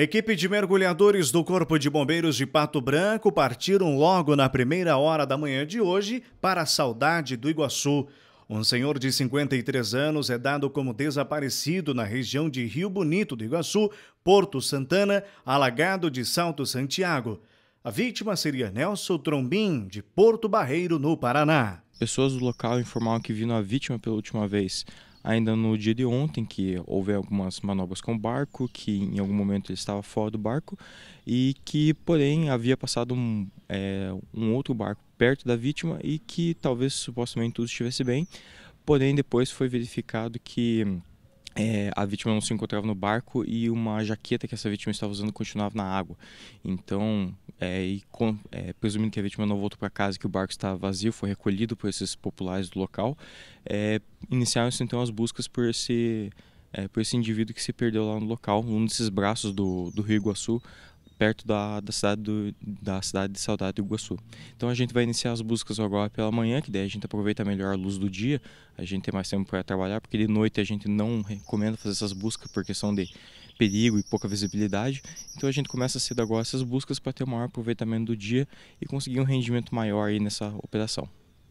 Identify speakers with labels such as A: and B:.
A: Equipe de mergulhadores do Corpo de Bombeiros de Pato Branco partiram logo na primeira hora da manhã de hoje para a saudade do Iguaçu. Um senhor de 53 anos é dado como desaparecido na região de Rio Bonito do Iguaçu, Porto Santana, alagado de Salto Santiago. A vítima seria Nelson Trombim, de Porto Barreiro, no Paraná. Pessoas do local informaram que viram a vítima pela última
B: vez ainda no dia de ontem que houve algumas manobras com o barco, que em algum momento ele estava fora do barco e que, porém, havia passado um, é, um outro barco perto da vítima e que talvez supostamente tudo estivesse bem, porém depois foi verificado que é, a vítima não é se encontrava no barco e uma jaqueta que essa vítima estava usando continuava na água. Então, é, com, é, presumindo que a vítima não voltou para casa que o barco estava vazio, foi recolhido por esses populares do local, é, iniciaram-se então as buscas por esse, é, por esse indivíduo que se perdeu lá no local. Um desses braços do, do Rio Iguaçu perto da, da, cidade do, da cidade de Saudade do Iguaçu. Então a gente vai iniciar as buscas agora pela manhã, que daí a gente aproveita melhor a luz do dia, a gente tem mais tempo para trabalhar, porque de noite a gente não recomenda fazer essas buscas por questão de perigo e pouca visibilidade. Então a gente começa cedo agora essas buscas para ter maior aproveitamento do dia e conseguir um rendimento maior aí nessa operação.